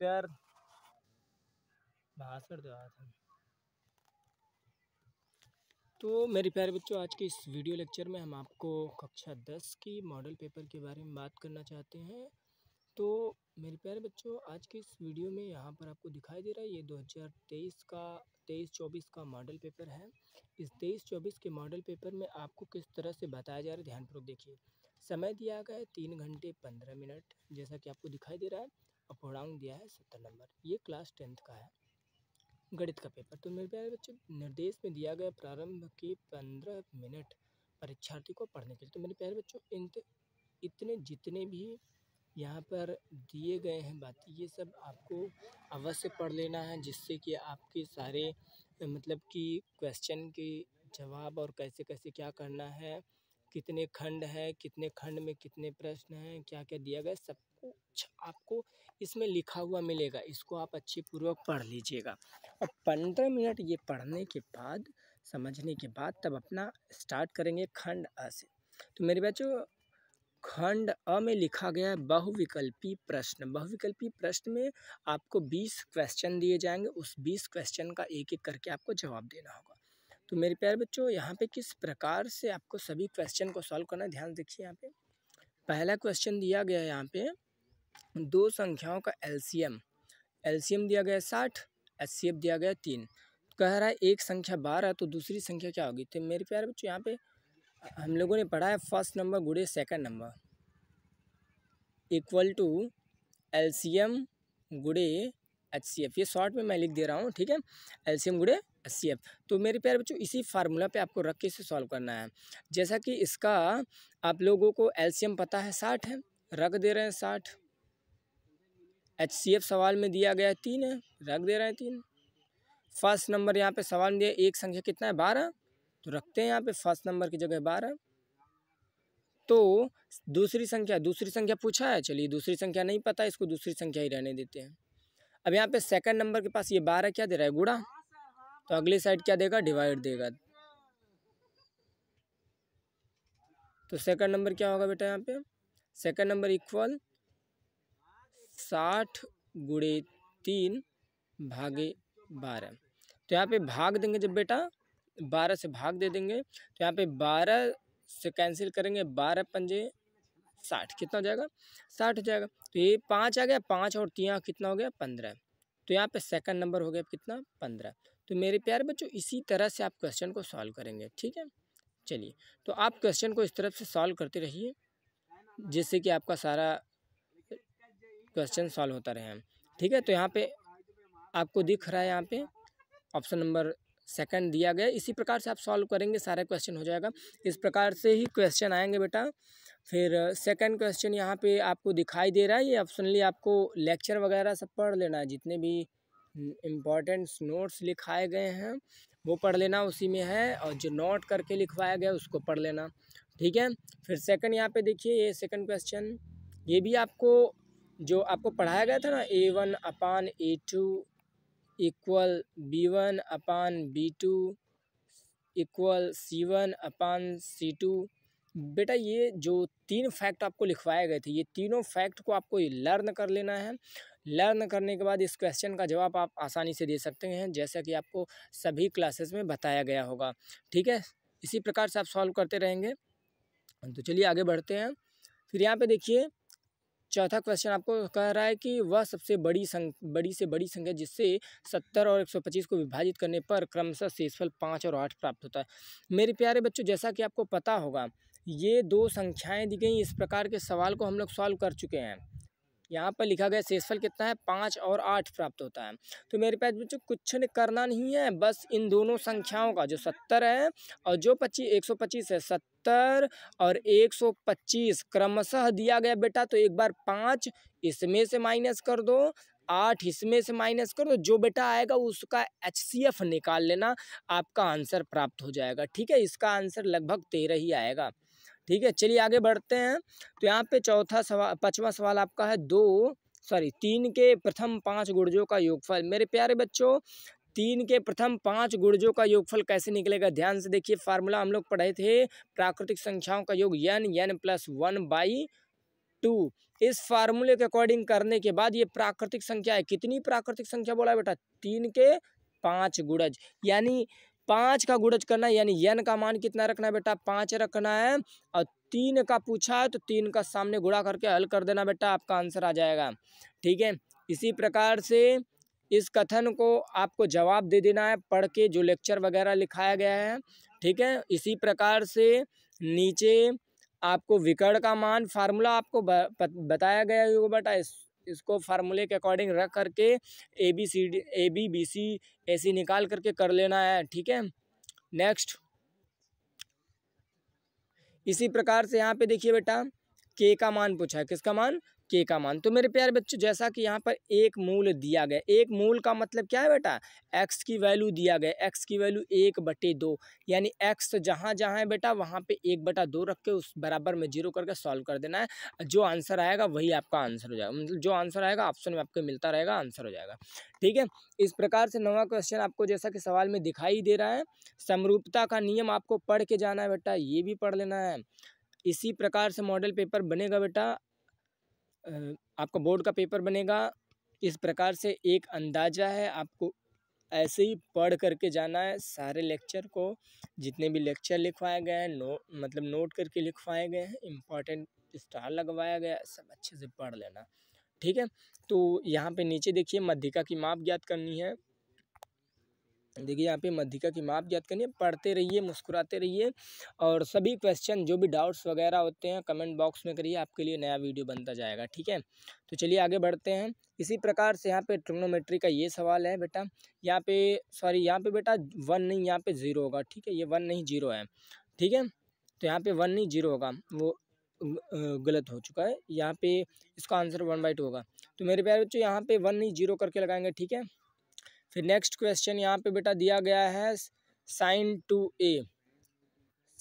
प्यार भाषण दो आज तो मेरे प्यारे बच्चों आज के इस वीडियो लेक्चर में हम आपको कक्षा दस की मॉडल पेपर के बारे में बात करना चाहते हैं तो मेरे प्यारे बच्चों आज के इस वीडियो में यहाँ पर आपको दिखाई दे रहा है ये 2023 का तेईस चौबीस का मॉडल पेपर है इस तेईस चौबीस के मॉडल पेपर में आपको किस तरह से बताया जा रहा है ध्यानपूर्वक देखिए समय दिया गया है तीन घंटे पंद्रह मिनट जैसा कि आपको दिखाई दे रहा है अपूर्णांक दिया है सत्तर नंबर ये क्लास टेंथ का है गणित का पेपर तो मेरे प्यारे बच्चे निर्देश में दिया गया प्रारंभ के पंद्रह मिनट परीक्षार्थी को पढ़ने के लिए तो मेरे प्यारे बच्चों इन इतने जितने भी यहाँ पर दिए गए हैं बात ये सब आपको अवश्य पढ़ लेना है जिससे कि आपके सारे मतलब कि क्वेश्चन के जवाब और कैसे कैसे क्या करना है कितने खंड है कितने खंड में कितने प्रश्न हैं क्या क्या दिया गया सब कुछ आपको इसमें लिखा हुआ मिलेगा इसको आप अच्छे पूर्वक पढ़ लीजिएगा और पंद्रह मिनट ये पढ़ने के बाद समझने के बाद तब अपना स्टार्ट करेंगे खंड अ से तो मेरे बच्चों खंड अ में लिखा गया है बहुविकल्पी प्रश्न बहुविकल्पी प्रश्न में आपको बीस क्वेश्चन दिए जाएंगे उस बीस क्वेश्चन का एक एक करके आपको जवाब देना होगा तो मेरे प्यारे बच्चों यहाँ पे किस प्रकार से आपको सभी क्वेश्चन को सॉल्व करना है ध्यान देखिए यहाँ पे पहला क्वेश्चन दिया गया है यहाँ पे दो संख्याओं का एलसीएम एलसीएम दिया गया साठ एफ दिया गया तीन तो कह रहा है एक संख्या बारह तो दूसरी संख्या क्या होगी तो मेरे प्यारे बच्चों यहाँ पे हम लोगों ने पढ़ा है फर्स्ट नंबर गुड़े second number equal to LCM गुड़े एच सी एफ ये शॉर्ट में मैं लिख दे रहा हूँ ठीक है एलसीएम गुड़े एच सी एफ तो मेरे प्यारे बच्चों इसी फार्मूला पे आपको रख के इसे सॉल्व करना है जैसा कि इसका आप लोगों को एल्शियम पता है साठ है रख दे रहे हैं साठ एच सी एफ सवाल में दिया गया है तीन है रख दे रहे हैं तीन फर्स्ट नंबर यहाँ पे सवाल में दिया एक संख्या कितना है बारह तो रखते हैं यहाँ पे फर्स्ट नंबर की जगह बारह तो दूसरी संख्या दूसरी संख्या पूछा है चलिए दूसरी संख्या नहीं पता इसको दूसरी संख्या ही रहने देते हैं अब यहाँ पे सेकंड नंबर के पास ये बारह क्या दे रहा है गुड़ा तो अगली साइड क्या देगा डिवाइड देगा तो सेकंड नंबर क्या होगा बेटा यहाँ पे सेकंड नंबर इक्वल साठ गुड़े तीन भागे बारह तो यहाँ पे भाग देंगे जब बेटा बारह से भाग दे देंगे तो यहाँ पे बारह से कैंसिल करेंगे बारह पंजे साठ कितना हो जाएगा साठ हो जाएगा तो ये पाँच आ गया पाँच और तीन कितना हो गया पंद्रह तो यहाँ पे सेकंड नंबर हो गया कितना पंद्रह तो मेरे प्यारे बच्चों इसी तरह से आप क्वेश्चन को सॉल्व करेंगे ठीक है चलिए तो आप क्वेश्चन को इस तरफ से सॉल्व करते रहिए जिससे कि आपका सारा क्वेश्चन सॉल्व होता रहे ठीक है तो यहाँ पे आपको दिख रहा है यहाँ पे ऑप्शन नंबर सेकंड दिया गया इसी प्रकार से आप सॉल्व करेंगे सारा क्वेश्चन हो जाएगा इस प्रकार से ही क्वेश्चन आएंगे बेटा फिर सेकंड क्वेश्चन यहाँ पे आपको दिखाई दे रहा है ये ऑप्शनली आपको लेक्चर वगैरह सब पढ़ लेना है जितने भी इम्पॉर्टेंट्स नोट्स लिखाए गए हैं वो पढ़ लेना उसी में है और जो नोट करके लिखवाया गया उसको पढ़ लेना ठीक है फिर सेकंड यहाँ पे देखिए ये सेकंड क्वेश्चन ये भी आपको जो आपको पढ़ाया गया था ना A one upon A two equal B one upon B two equal C one upon C two बेटा ये जो तीन फैक्ट आपको लिखवाए गए थे ये तीनों फैक्ट को आपको लर्न कर लेना है लर्न करने के बाद इस क्वेश्चन का जवाब आप आसानी से दे सकते हैं जैसा कि आपको सभी क्लासेस में बताया गया होगा ठीक है इसी प्रकार से आप सॉल्व करते रहेंगे तो चलिए आगे बढ़ते हैं फिर यहाँ पे देखिए चौथा क्वेश्चन आपको कह रहा है कि वह सबसे बड़ी संख बड़ी से बड़ी संख्या जिससे सत्तर और एक सौ पच्चीस को विभाजित करने पर क्रमशः शेषफल पाँच और आठ प्राप्त होता है मेरे प्यारे बच्चों जैसा कि आपको पता होगा ये दो संख्याएं दी गई इस प्रकार के सवाल को हम लोग सॉल्व कर चुके हैं यहाँ पर लिखा गया शेषफल कितना है पाँच और आठ प्राप्त होता है तो मेरे पास बच्चों कुछ नहीं करना नहीं है बस इन दोनों संख्याओं का जो सत्तर है और जो पच्चीस एक सौ पच्चीस है सत्तर और एक सौ पच्चीस क्रमशः दिया गया बेटा तो एक बार पाँच इसमें से माइनस कर दो आठ इसमें से माइनस करो जो बेटा आएगा उसका एच सी एफ निकाल लेना आपका आंसर प्राप्त हो जाएगा ठीक है इसका आंसर लगभग तेरह ही आएगा ठीक है चलिए आगे बढ़ते हैं तो यहाँ पे चौथा सवाल पाँचवा सवाल आपका है दो सॉरी तीन के प्रथम पाँच गुर्जों का योगफल मेरे प्यारे बच्चों तीन के प्रथम पांच गुर्जों का योगफल कैसे निकलेगा ध्यान से देखिए फार्मूला हम लोग पढ़े थे प्राकृतिक संख्याओं का योग n n plus one by two इस फार्मूले के अकॉर्डिंग करने के बाद ये प्राकृतिक संख्या है कितनी प्राकृतिक संख्या बोला बेटा तीन के पाँच गुड़ज यानी पाँच का गुणज करना है यानी यन का मान कितना रखना है बेटा पाँच रखना है और तीन का पूछा है तो तीन का सामने गुणा करके हल कर देना बेटा आपका आंसर आ जाएगा ठीक है इसी प्रकार से इस कथन को आपको जवाब दे देना है पढ़ के जो लेक्चर वगैरह लिखाया गया है ठीक है इसी प्रकार से नीचे आपको विकर्ण का मान फार्मूला आपको बताया गया होगा बेटा इसको फार्मूले के अकॉर्डिंग रख करके A B C D A B B C A C निकाल करके कर लेना है ठीक है नेक्स्ट इसी प्रकार से यहाँ पे देखिए बेटा के का मान पूछा है किसका मान के का मान तो मेरे प्यारे बच्चों जैसा कि यहाँ पर एक मूल दिया गया एक मूल का मतलब क्या है बेटा एक्स की वैल्यू दिया गया एक्स की वैल्यू एक बटे दो यानी एक्स जहाँ जहाँ है बेटा वहाँ पे एक बटा दो रख के उस बराबर में जीरो करके सॉल्व कर देना है जो आंसर आएगा वही आपका आंसर हो जाएगा मतलब जो आंसर आएगा ऑप्शन में आपको मिलता रहेगा आंसर हो जाएगा ठीक है इस प्रकार से नवा क्वेश्चन आपको जैसा कि सवाल में दिखाई दे रहा है समरूपता का नियम आपको पढ़ के जाना है बेटा ये भी पढ़ लेना है इसी प्रकार से मॉडल पेपर बनेगा बेटा आपका बोर्ड का पेपर बनेगा इस प्रकार से एक अंदाज़ा है आपको ऐसे ही पढ़ करके जाना है सारे लेक्चर को जितने भी लेक्चर लिखवाए गए हैं नो मतलब नोट करके लिखवाए गए हैं इम्पॉर्टेंट स्टार लगवाया गया है सब अच्छे से पढ़ लेना ठीक है तो यहाँ पे नीचे देखिए मध्यिका की माप ज्ञात करनी है देखिए यहाँ पे मध्यिका की माप ज्ञात करनी है पढ़ते रहिए मुस्कुराते रहिए और सभी क्वेश्चन जो भी डाउट्स वगैरह होते हैं कमेंट बॉक्स में करिए आपके लिए नया वीडियो बनता जाएगा ठीक है तो चलिए आगे बढ़ते हैं इसी प्रकार से यहाँ पे ट्रिग्नोमेट्री का ये सवाल है बेटा यहाँ पे सॉरी यहाँ पे बेटा वन नहीं यहाँ पे ज़ीरो होगा ठीक है ये वन नहीं जीरो है ठीक है तो यहाँ पे वन नहीं जीरो होगा वो गलत हो चुका है यहाँ पे इसका आंसर वन बाई टू होगा तो मेरे प्यारे बच्चों यहाँ पे वन नहीं जीरो करके लगाएंगे ठीक है फिर नेक्स्ट क्वेश्चन यहाँ पे बेटा दिया गया है sine two A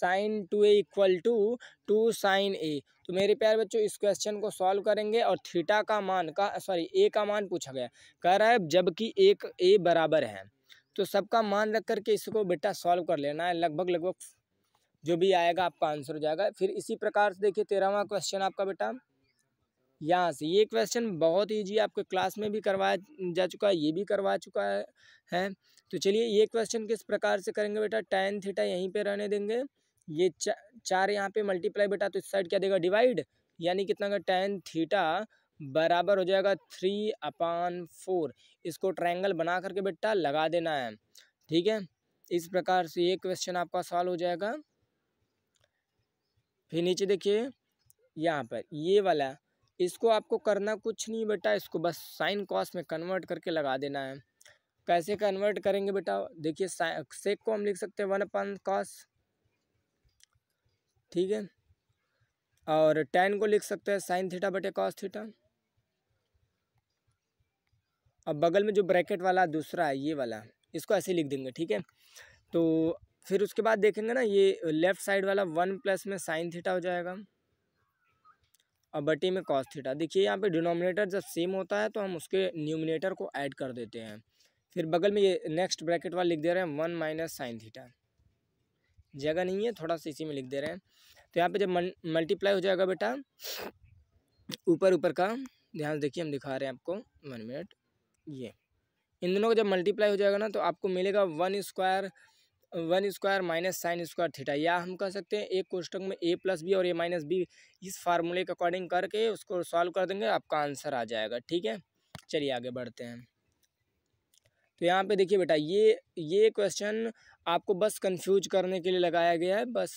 sine two A equal to two sine A तो मेरे प्यार बच्चों इस क्वेश्चन को सॉल्व करेंगे और थीटा का मान का सॉरी ए का मान पूछा गया कह रहा है जबकि एक ए बराबर है तो सबका मान रख करके इसको बेटा सॉल्व कर लेना है लगभग लगभग जो भी आएगा आपका आंसर हो जाएगा फिर इसी प्रकार से देखिए तेरहवा क्वेश्चन आपका बेटा यहाँ से ये क्वेश्चन बहुत ईजी आपके क्लास में भी करवाया जा चुका है ये भी करवा चुका है तो चलिए ये क्वेश्चन किस प्रकार से करेंगे बेटा टेन थीटा यहीं पर रहने देंगे ये चा, चार यहाँ पे मल्टीप्लाई बेटा तो इस साइड क्या देगा डिवाइड यानी कितना का टेन थीटा बराबर हो जाएगा थ्री अपान फोर इसको ट्रायंगल बना करके बेटा लगा देना है ठीक है इस प्रकार से ये क्वेश्चन आपका सॉल्व हो जाएगा फिर नीचे देखिए यहाँ पर ये वाला इसको आपको करना कुछ नहीं बेटा इसको बस साइन कॉस में कन्वर्ट करके लगा देना है कैसे कन्वर्ट करेंगे बेटा देखिए सेक को हम लिख सकते हैं वन अपन कॉस ठीक है और टेन को लिख सकते हैं साइन थीटा बटे कॉस थीटा अब बगल में जो ब्रैकेट वाला दूसरा है ये वाला इसको ऐसे लिख देंगे ठीक है तो फिर उसके बाद देखेंगे ना ये लेफ़्ट साइड वाला वन प्लस में साइन थीटा हो जाएगा और बटे में कॉस थीटा देखिए यहाँ पे डिनोमिनेटर जब सेम होता है तो हम उसके न्यूमिनेटर को ऐड कर देते हैं फिर बगल में ये नेक्स्ट ब्रैकेट वाला लिख दे रहे हैं वन माइनस साइन थीटा जगह नहीं है थोड़ा सा इसी में लिख दे रहे हैं तो यहाँ पे जब मल्टीप्लाई हो जाएगा बेटा ऊपर ऊपर का ध्यान से देखिए हम दिखा रहे हैं आपको वन मिनट ये इन दोनों का जब मल्टीप्लाई हो जाएगा ना तो आपको मिलेगा one square one square minus sine square theta या हम कह सकते हैं एक कोष्टक में ए प्लस बी और ए माइनस बी इस फार्मूले के अकॉर्डिंग करके उसको सॉल्व कर देंगे आपका आंसर आ जाएगा ठीक है चलिए आगे बढ़ते हैं तो यहाँ पे देखिए बेटा ये ये क्वेश्चन आपको बस कंफ्यूज करने के लिए लगाया गया है बस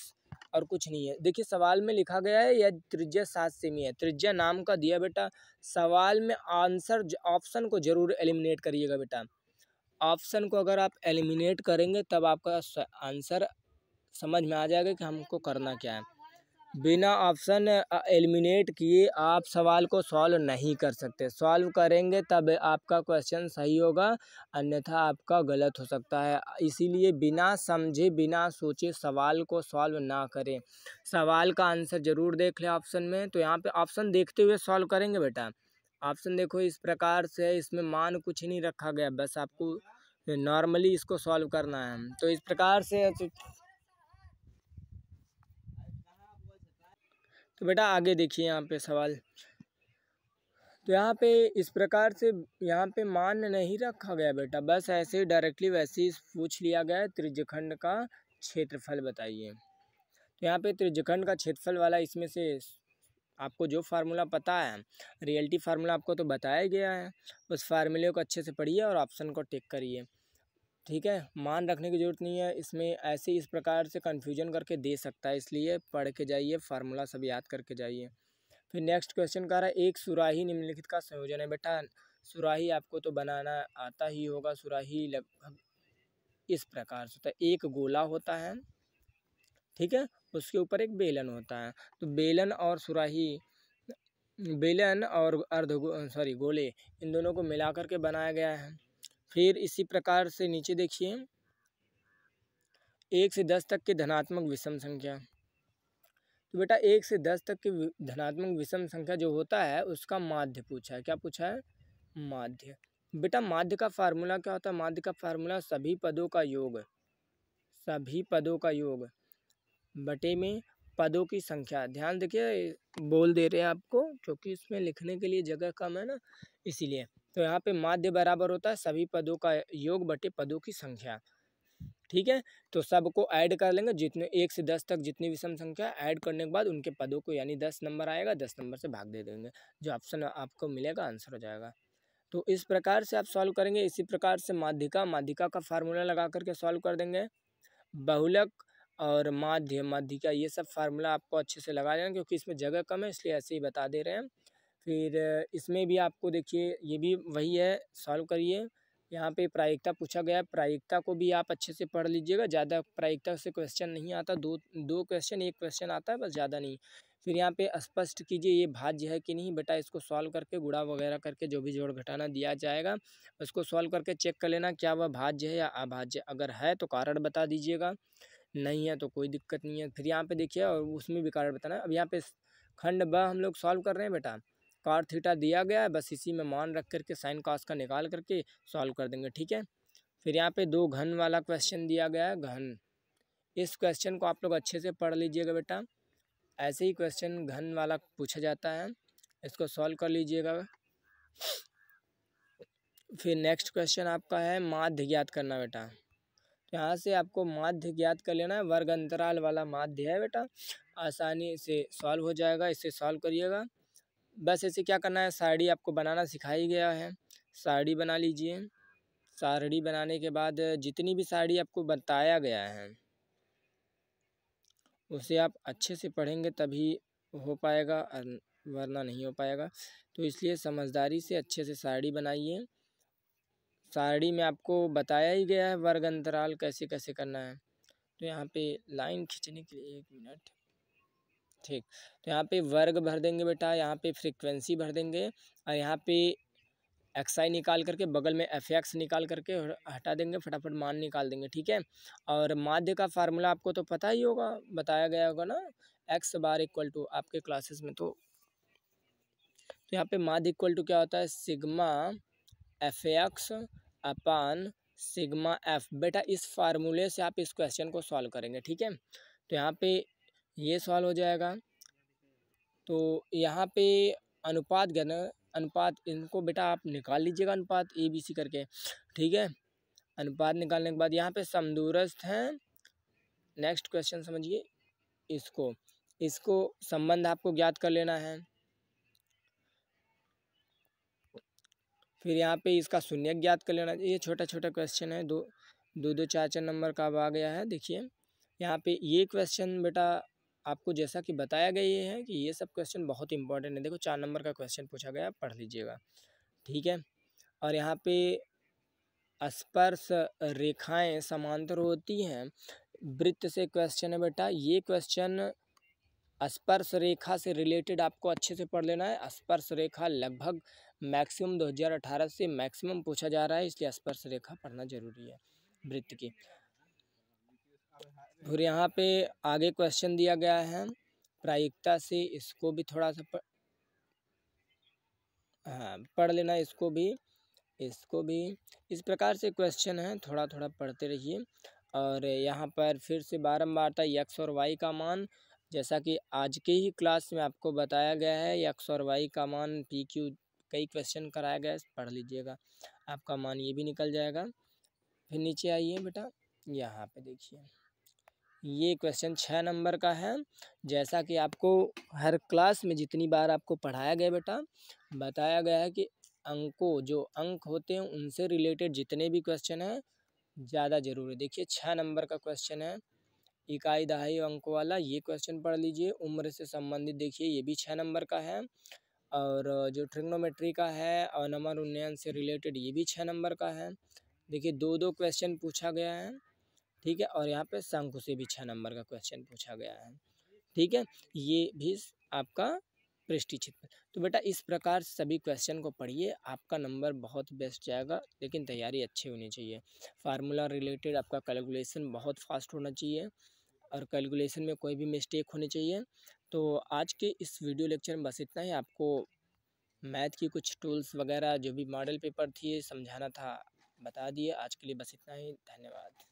और कुछ नहीं है देखिए सवाल में लिखा गया है यह त्रिज्या सात सेमी है त्रिज्या नाम का दिया बेटा सवाल में आंसर ऑप्शन को जरूर एलिमिनेट करिएगा बेटा ऑप्शन को अगर आप एलिमिनेट करेंगे तब आपका आंसर समझ में आ जाएगा कि हमको करना क्या है बिना ऑप्शन एलिमिनेट किए आप सवाल को सॉल्व नहीं कर सकते सॉल्व करेंगे तब आपका क्वेश्चन सही होगा अन्यथा आपका गलत हो सकता है इसीलिए बिना समझे बिना सोचे सवाल को सॉल्व ना करें सवाल का आंसर ज़रूर देख लें ऑप्शन में तो यहाँ पे ऑप्शन देखते हुए सॉल्व करेंगे बेटा ऑप्शन देखो इस प्रकार से इसमें मान कुछ नहीं रखा गया बस आपको नॉर्मली इसको सॉल्व करना है तो इस प्रकार से तो बेटा आगे देखिए यहाँ पे सवाल तो यहाँ पे इस प्रकार से यहाँ पे मान नहीं रखा गया बेटा बस ऐसे ही डायरेक्टली वैसे ही पूछ लिया गया त्रिजखंड का क्षेत्रफल बताइए तो यहाँ पे त्रिजखंड का क्षेत्रफल वाला इसमें से आपको जो फार्मूला पता है रियलिटी फार्मूला आपको तो बताया गया है उस फार्मूले को अच्छे से पढ़िए और ऑप्शन को टिक करिए ठीक है मान रखने की ज़रूरत नहीं है इसमें ऐसे इस प्रकार से कन्फ्यूजन करके दे सकता है इसलिए पढ़ के जाइए फार्मूला सब याद करके जाइए फिर नेक्स्ट क्वेश्चन कह रहा है एक सुराही निम्नलिखित का संयोजन है बेटा सुराही आपको तो बनाना आता ही होगा सुराही लगभग इस प्रकार से होता है एक गोला होता है ठीक है उसके ऊपर एक बेलन होता है तो बेलन और सुराही बेलन और अर्ध सॉरी गोले इन दोनों को मिला करके बनाया गया है फिर इसी प्रकार से नीचे देखिए एक से दस तक की धनात्मक विषम संख्या तो बेटा एक से दस तक की धनात्मक विषम संख्या जो होता है उसका माध्य पूछा है क्या पूछा है माध्य बेटा माध्य का फार्मूला क्या होता है माध्य का फार्मूला सभी पदों का योग सभी पदों का योग बटे में पदों की संख्या ध्यान देखिए बोल दे रहे हैं आपको क्योंकि इसमें लिखने के लिए जगह कम है ना इसीलिए तो यहाँ पे माध्य बराबर होता है सभी पदों का योग बटे पदों की संख्या ठीक है तो सबको ऐड कर लेंगे जितने एक से दस तक जितनी भी सम संख्या ऐड करने के बाद उनके पदों को यानी दस नंबर आएगा दस नंबर से भाग दे देंगे जो ऑप्शन आपको मिलेगा आंसर हो जाएगा तो इस प्रकार से आप सॉल्व करेंगे इसी प्रकार से माध्यिका माध्यिका का फार्मूला लगा करके सॉल्व कर देंगे बहुलक और माध्य माध्यिका ये सब फार्मूला आपको अच्छे से लगा लेना क्योंकि इसमें जगह कम है इसलिए ऐसे ही बता दे रहे हैं फिर इसमें भी आपको देखिए ये भी वही है सॉल्व करिए यहाँ पे प्रायिकता पूछा गया प्रायिकता को भी आप अच्छे से पढ़ लीजिएगा ज़्यादा प्रायिकता से क्वेश्चन नहीं आता दो दो क्वेश्चन एक क्वेश्चन आता है बस ज़्यादा नहीं फिर यहाँ पे स्पष्ट कीजिए ये भाज्य है कि नहीं बेटा इसको सॉल्व करके गुड़ा वगैरह करके जो भी जोड़ घटाना दिया जाएगा उसको सॉल्व करके चेक कर लेना क्या वह भाज्य है या अभाज्य अगर है तो कारण बता दीजिएगा नहीं है तो कोई दिक्कत नहीं है फिर यहाँ पे देखिए और उसमें भी कारण बताना अब यहाँ पे खंड ब हम लोग सॉल्व कर रहे हैं बेटा कार थीटा दिया गया है बस इसी में मान रख करके साइन कास का निकाल करके सॉल्व कर देंगे ठीक है फिर यहाँ पे दो घन वाला क्वेश्चन दिया गया है घन इस क्वेश्चन को आप लोग अच्छे से पढ़ लीजिएगा बेटा ऐसे ही क्वेश्चन घन वाला पूछा जाता है इसको सॉल्व कर लीजिएगा फिर नेक्स्ट क्वेश्चन आपका है माध्य ज्ञात करना बेटा यहाँ से आपको माध्य ज्ञात कर लेना है वर्ग अंतराल वाला माध्य है बेटा आसानी से सॉल्व हो जाएगा इसे सॉल्व करिएगा बस ऐसे क्या करना है साड़ी आपको बनाना सिखाई गया है साड़ी बना लीजिए साड़ी बनाने के बाद जितनी भी साड़ी आपको बताया गया है उसे आप अच्छे से पढ़ेंगे तभी हो पाएगा वरना नहीं हो पाएगा तो इसलिए समझदारी से अच्छे से साड़ी बनाइए सारणी में आपको बताया ही गया है वर्ग अंतराल कैसे कैसे करना है तो यहाँ पे लाइन खींचने के लिए एक मिनट ठीक तो यहाँ पे वर्ग भर देंगे बेटा यहाँ पे फ्रीक्वेंसी भर देंगे और यहाँ पे एक्स आई निकाल करके बगल में एफ एक्स निकाल करके हटा देंगे फटाफट मान निकाल देंगे ठीक है और माध्य का फार्मूला आपको तो पता ही होगा बताया गया होगा ना एक्स बार इक्वल टू आपके क्लासेस में तो तो यहाँ पे माध्य इक्वल टू क्या होता है sigma f x upon sigma f बेटा इस फार्मूले से आप इस क्वेश्चन को सॉल्व करेंगे ठीक है तो यहाँ पे ये सॉल्व हो जाएगा तो यहाँ पे अनुपात घन अनुपात इनको बेटा आप निकाल लीजिएगा अनुपात ए बी सी करके ठीक है अनुपात निकालने के बाद यहाँ पे समदूरस्थ हैं नेक्स्ट क्वेश्चन समझिए इसको इसको संबंध आपको ज्ञात कर लेना है फिर यहाँ पे इसका शून्य ज्ञात कर लेना ये छोटा छोटा क्वेश्चन है दो दो दो चार चार नंबर का अब आ गया है देखिए यहाँ पे ये क्वेश्चन बेटा आपको जैसा कि बताया गया ये है कि ये सब क्वेश्चन बहुत इंपॉर्टेंट है देखो चार नंबर का क्वेश्चन पूछा गया पढ़ लीजिएगा ठीक है और यहाँ पे स्पर्श रेखाएं समांतर होती हैं वृत्त से क्वेश्चन है बेटा ये क्वेश्चन स्पर्श रेखा से रिलेटेड आपको अच्छे से पढ़ लेना है स्पर्श रेखा लगभग मैक्सिमम 2018 से मैक्सिमम पूछा जा रहा है इसलिए स्पर्श रेखा पढ़ना जरूरी है वृत्त की फिर यहाँ पे आगे क्वेश्चन दिया गया है प्रायिकता से इसको भी थोड़ा सा पढ़ हाँ पढ़ लेना इसको भी इसको भी इस प्रकार से क्वेश्चन है थोड़ा थोड़ा पढ़ते रहिए और यहाँ पर फिर से बारम्बार था यक्स और वाई का मान जैसा कि आज के ही क्लास में आपको बताया गया है यक्स और वाई का मान पी क्यू कई क्वेश्चन कराया गया है पढ़ लीजिएगा आपका मान ये भी निकल जाएगा फिर नीचे आइए बेटा यहाँ पे देखिए ये क्वेश्चन छः नंबर का है जैसा कि आपको हर क्लास में जितनी बार आपको पढ़ाया गया बेटा बताया गया है कि अंकों जो अंक होते हैं उनसे रिलेटेड जितने भी क्वेश्चन हैं ज़्यादा जरूर है देखिए छः नंबर का क्वेश्चन है इकाई दहाई अंकों वाला ये क्वेश्चन पढ़ लीजिए उम्र से संबंधित देखिए ये भी छः नंबर का है और जो ट्रिग्नोमेट्री का है और नंबर उन्नयन से रिलेटेड ये भी छः नंबर का है देखिए दो दो क्वेश्चन पूछा गया है ठीक है और यहाँ पे शंकु से भी छः नंबर का क्वेश्चन पूछा गया है ठीक है ये भी आपका पृष्ठिचित्र तो बेटा इस प्रकार सभी क्वेश्चन को पढ़िए आपका नंबर बहुत बेस्ट जाएगा लेकिन तैयारी अच्छी होनी चाहिए फार्मूला रिलेटेड आपका कैलकुलेशन बहुत फास्ट होना चाहिए और कैलकुलेशन में कोई भी मिस्टेक होनी चाहिए तो आज के इस वीडियो लेक्चर में बस इतना ही आपको मैथ की कुछ टूल्स वगैरह जो भी मॉडल पेपर थी समझाना था बता दिए आज के लिए बस इतना ही धन्यवाद